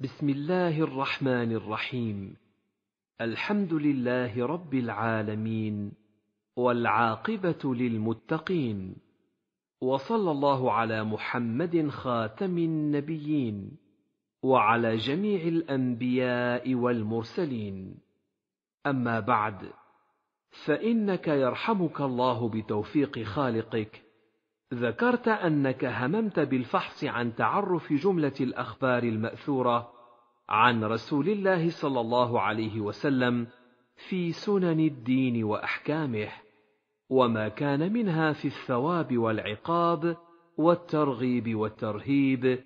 بسم الله الرحمن الرحيم الحمد لله رب العالمين والعاقبه للمتقين وصلى الله على محمد خاتم النبيين وعلى جميع الانبياء والمرسلين اما بعد فانك يرحمك الله بتوفيق خالقك ذكرت أنك هممت بالفحص عن تعرف جملة الأخبار المأثورة عن رسول الله صلى الله عليه وسلم في سنن الدين وأحكامه وما كان منها في الثواب والعقاب والترغيب والترهيب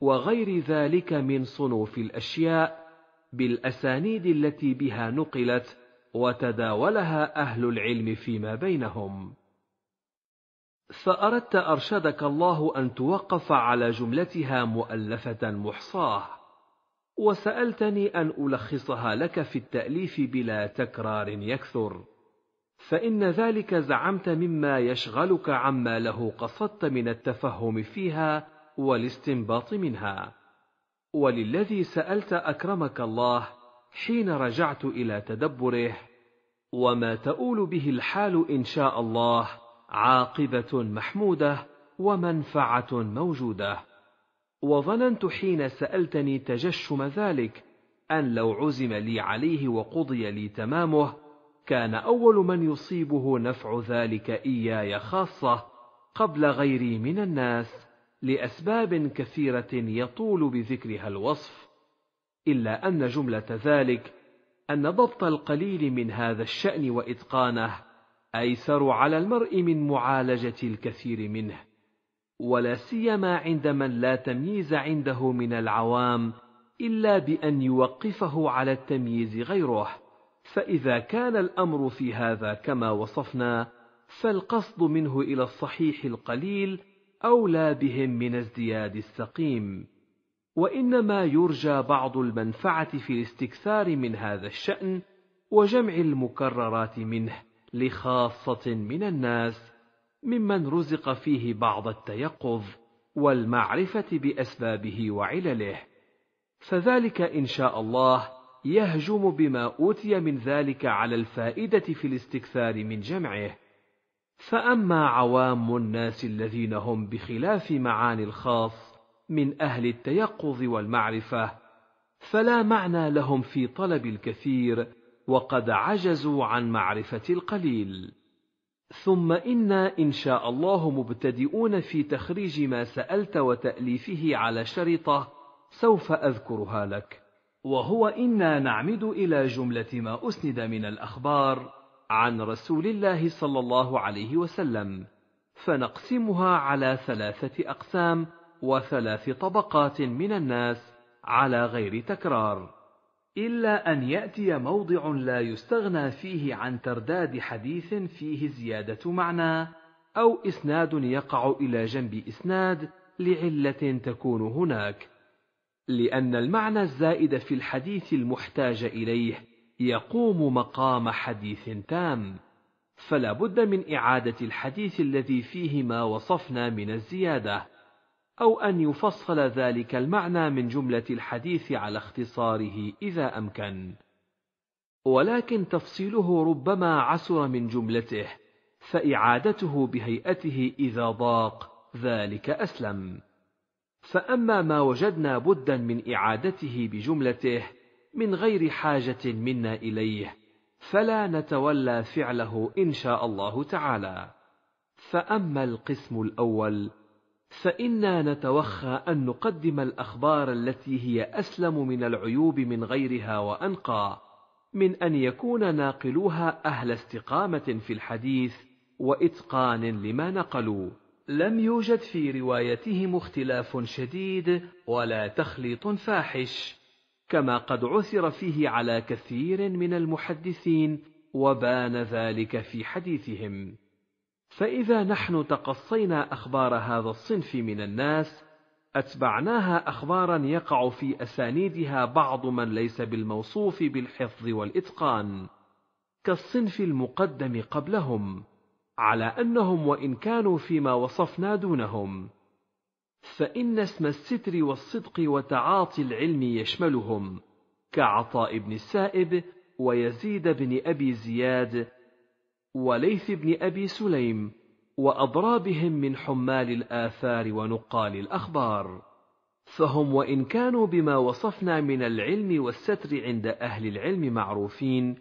وغير ذلك من صنوف الأشياء بالأسانيد التي بها نقلت وتداولها أهل العلم فيما بينهم فأردت أرشدك الله أن توقف على جملتها مؤلفة محصاة، وسألتني أن ألخصها لك في التأليف بلا تكرار يكثر، فإن ذلك زعمت مما يشغلك عما له قصدت من التفهم فيها والاستنباط منها، وللذي سألت أكرمك الله حين رجعت إلى تدبره، وما تؤول به الحال إن شاء الله عاقبة محمودة ومنفعة موجودة وظننت حين سألتني تجشم ذلك أن لو عزم لي عليه وقضي لي تمامه كان أول من يصيبه نفع ذلك إياي خاصة قبل غيري من الناس لأسباب كثيرة يطول بذكرها الوصف إلا أن جملة ذلك أن ضبط القليل من هذا الشأن وإتقانه ايسر على المرء من معالجه الكثير منه ولا سيما عند من لا تمييز عنده من العوام الا بان يوقفه على التمييز غيره فاذا كان الامر في هذا كما وصفنا فالقصد منه الى الصحيح القليل اولى بهم من ازدياد السقيم وانما يرجى بعض المنفعه في الاستكثار من هذا الشان وجمع المكررات منه لخاصة من الناس ممن رزق فيه بعض التيقظ والمعرفة بأسبابه وعلله، فذلك إن شاء الله يهجم بما أوتي من ذلك على الفائدة في الاستكثار من جمعه، فأما عوام الناس الذين هم بخلاف معاني الخاص من أهل التيقظ والمعرفة، فلا معنى لهم في طلب الكثير وقد عجزوا عن معرفة القليل ثم إنا إن شاء الله مبتدئون في تخريج ما سألت وتأليفه على شريطة سوف أذكرها لك وهو إنا نعمد إلى جملة ما أسند من الأخبار عن رسول الله صلى الله عليه وسلم فنقسمها على ثلاثة أقسام وثلاث طبقات من الناس على غير تكرار إلا أن يأتي موضع لا يستغنى فيه عن ترداد حديث فيه زيادة معنى أو إسناد يقع إلى جنب إسناد لعلة تكون هناك، لأن المعنى الزائد في الحديث المحتاج إليه يقوم مقام حديث تام، فلا بد من إعادة الحديث الذي فيه ما وصفنا من الزيادة، أو أن يفصل ذلك المعنى من جملة الحديث على اختصاره إذا أمكن، ولكن تفصيله ربما عسر من جملته، فإعادته بهيئته إذا ضاق ذلك أسلم. فأما ما وجدنا بدا من إعادته بجملته من غير حاجة منا إليه، فلا نتولى فعله إن شاء الله تعالى. فأما القسم الأول فإنا نتوخى أن نقدم الأخبار التي هي أسلم من العيوب من غيرها وأنقى من أن يكون ناقلوها أهل استقامة في الحديث وإتقان لما نقلوا لم يوجد في روايتهم اختلاف شديد ولا تخليط فاحش كما قد عثر فيه على كثير من المحدثين وبان ذلك في حديثهم فإذا نحن تقصينا أخبار هذا الصنف من الناس أتبعناها أخبارا يقع في أسانيدها بعض من ليس بالموصوف بالحفظ والإتقان كالصنف المقدم قبلهم على أنهم وإن كانوا فيما وصفنا دونهم فإن اسم الستر والصدق وتعاطي العلم يشملهم كعطاء بن السائب ويزيد بن أبي زياد وليث بن أبي سليم وأضرابهم من حمال الآثار ونقال الأخبار فهم وإن كانوا بما وصفنا من العلم والستر عند أهل العلم معروفين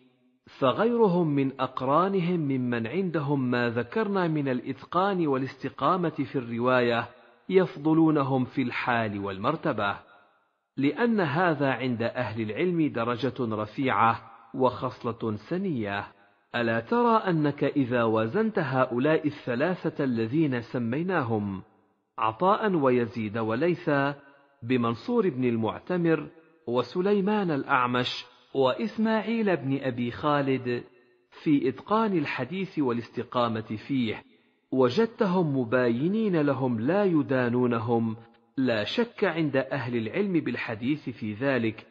فغيرهم من أقرانهم ممن عندهم ما ذكرنا من الإتقان والاستقامة في الرواية يفضلونهم في الحال والمرتبة لأن هذا عند أهل العلم درجة رفيعة وخصلة سنيه ألا ترى أنك إذا وازنت هؤلاء الثلاثة الذين سميناهم عطاء ويزيد وليث بمنصور بن المعتمر وسليمان الأعمش وإسماعيل بن أبي خالد في إتقان الحديث والاستقامة فيه وجدتهم مباينين لهم لا يدانونهم لا شك عند أهل العلم بالحديث في ذلك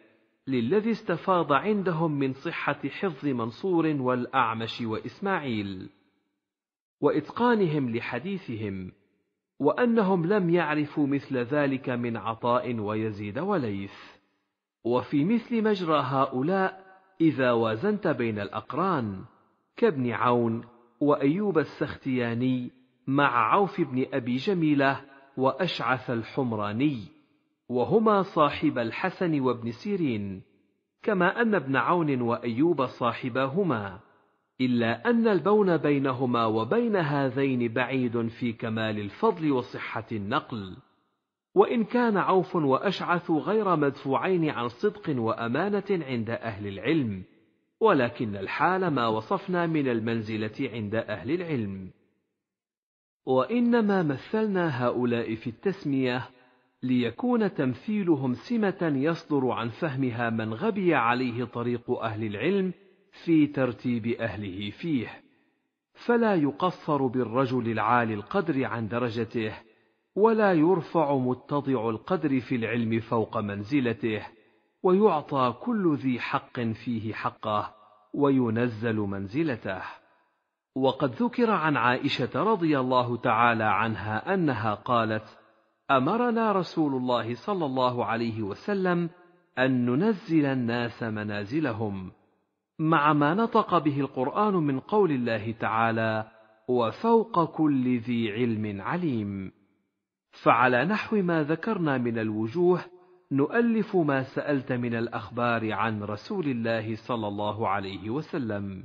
للذي استفاض عندهم من صحة حفظ منصور والأعمش وإسماعيل وإتقانهم لحديثهم وأنهم لم يعرفوا مثل ذلك من عطاء ويزيد وليث وفي مثل مجرى هؤلاء إذا وازنت بين الأقران كابن عون وأيوب السختياني مع عوف بن أبي جميلة وأشعث الحمراني وهما صاحب الحسن وابن سيرين كما أن ابن عون وأيوب صاحباهما إلا أن البون بينهما وبين هذين بعيد في كمال الفضل وصحة النقل وإن كان عوف وأشعث غير مدفوعين عن صدق وأمانة عند أهل العلم ولكن الحال ما وصفنا من المنزلة عند أهل العلم وإنما مثلنا هؤلاء في التسمية ليكون تمثيلهم سمة يصدر عن فهمها من غبي عليه طريق أهل العلم في ترتيب أهله فيه، فلا يقصر بالرجل العالي القدر عن درجته، ولا يرفع متضع القدر في العلم فوق منزلته، ويعطى كل ذي حق فيه حقه، وينزل منزلته. وقد ذكر عن عائشة رضي الله تعالى عنها أنها قالت: امرنا رسول الله صلى الله عليه وسلم ان ننزل الناس منازلهم مع ما نطق به القران من قول الله تعالى وفوق كل ذي علم عليم فعلى نحو ما ذكرنا من الوجوه نؤلف ما سالت من الاخبار عن رسول الله صلى الله عليه وسلم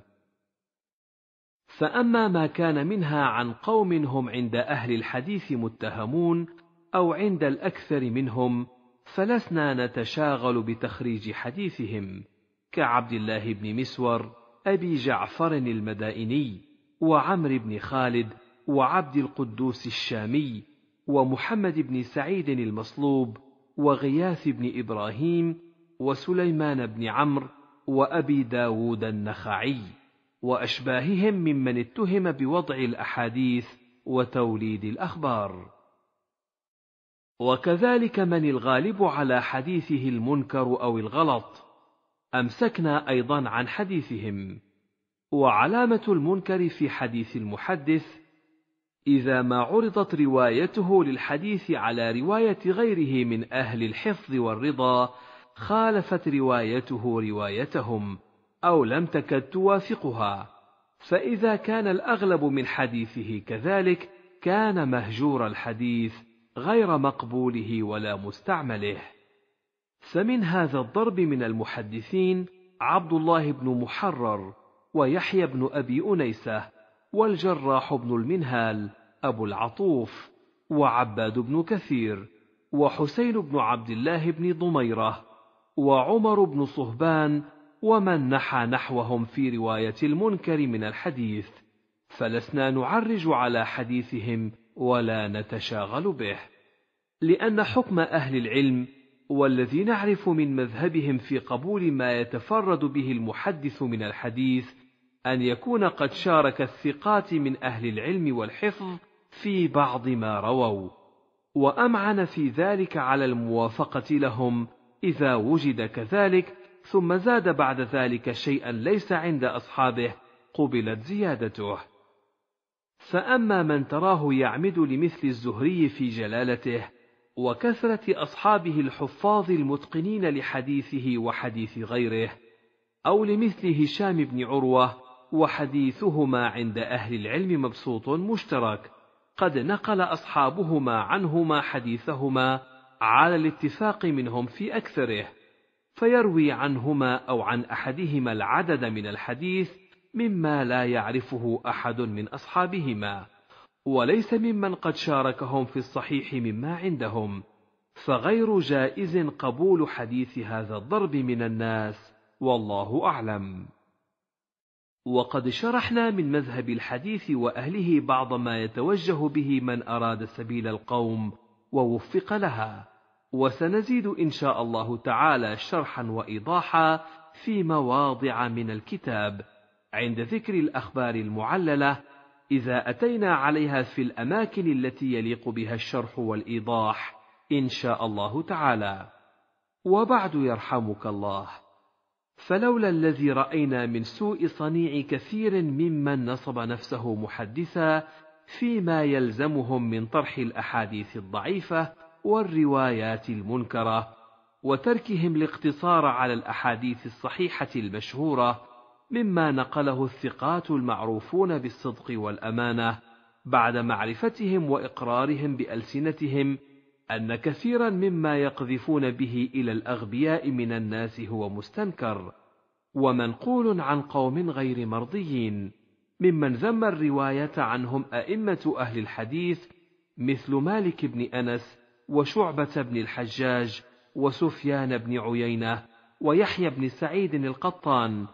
فاما ما كان منها عن قوم هم عند اهل الحديث متهمون أو عند الأكثر منهم فلسنا نتشاغل بتخريج حديثهم كعبد الله بن مسور أبي جعفر المدائني وعمر بن خالد وعبد القدوس الشامي ومحمد بن سعيد المصلوب وغياث بن إبراهيم وسليمان بن عمرو وأبي داود النخعي وأشباههم ممن اتهم بوضع الأحاديث وتوليد الأخبار وكذلك من الغالب على حديثه المنكر أو الغلط أمسكنا أيضا عن حديثهم وعلامة المنكر في حديث المحدث إذا ما عرضت روايته للحديث على رواية غيره من أهل الحفظ والرضا خالفت روايته روايتهم أو لم تكد توافقها فإذا كان الأغلب من حديثه كذلك كان مهجور الحديث غير مقبوله ولا مستعمله فمن هذا الضرب من المحدثين عبد الله بن محرر ويحيى بن أبي أنيسة والجراح بن المنهال أبو العطوف وعباد بن كثير وحسين بن عبد الله بن ضميرة وعمر بن صهبان ومن نحى نحوهم في رواية المنكر من الحديث فلسنا نعرج على حديثهم ولا نتشاغل به لان حكم اهل العلم والذي نعرف من مذهبهم في قبول ما يتفرد به المحدث من الحديث ان يكون قد شارك الثقات من اهل العلم والحفظ في بعض ما رووا وامعن في ذلك على الموافقه لهم اذا وجد كذلك ثم زاد بعد ذلك شيئا ليس عند اصحابه قبلت زيادته فأما من تراه يعمد لمثل الزهري في جلالته وكثرة أصحابه الحفاظ المتقنين لحديثه وحديث غيره أو لمثل هشام بن عروة وحديثهما عند أهل العلم مبسوط مشترك قد نقل أصحابهما عنهما حديثهما على الاتفاق منهم في أكثره فيروي عنهما أو عن أحدهما العدد من الحديث مما لا يعرفه أحد من أصحابهما وليس ممن قد شاركهم في الصحيح مما عندهم فغير جائز قبول حديث هذا الضرب من الناس والله أعلم وقد شرحنا من مذهب الحديث وأهله بعض ما يتوجه به من أراد سبيل القوم ووفق لها وسنزيد إن شاء الله تعالى شرحا وإيضاحا في مواضع من الكتاب عند ذكر الأخبار المعللة إذا أتينا عليها في الأماكن التي يليق بها الشرح والإيضاح إن شاء الله تعالى وبعد يرحمك الله فلولا الذي رأينا من سوء صنيع كثير ممن نصب نفسه محدثا فيما يلزمهم من طرح الأحاديث الضعيفة والروايات المنكرة وتركهم الاقتصار على الأحاديث الصحيحة المشهورة مما نقله الثقات المعروفون بالصدق والأمانة بعد معرفتهم وإقرارهم بألسنتهم أن كثيرا مما يقذفون به إلى الأغبياء من الناس هو مستنكر ومنقول عن قوم غير مرضيين ممن ذم الرواية عنهم أئمة أهل الحديث مثل مالك بن أنس وشعبة بن الحجاج وسفيان بن عيينة ويحيى بن سعيد القطان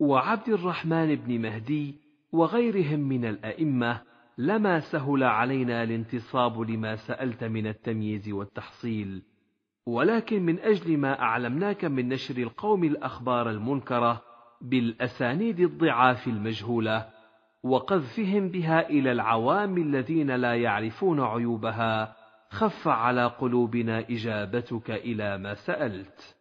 وعبد الرحمن بن مهدي وغيرهم من الأئمة لما سهل علينا الانتصاب لما سألت من التمييز والتحصيل ولكن من أجل ما أعلمناك من نشر القوم الأخبار المنكرة بالأسانيد الضعاف المجهولة وقذفهم بها إلى العوام الذين لا يعرفون عيوبها خف على قلوبنا إجابتك إلى ما سألت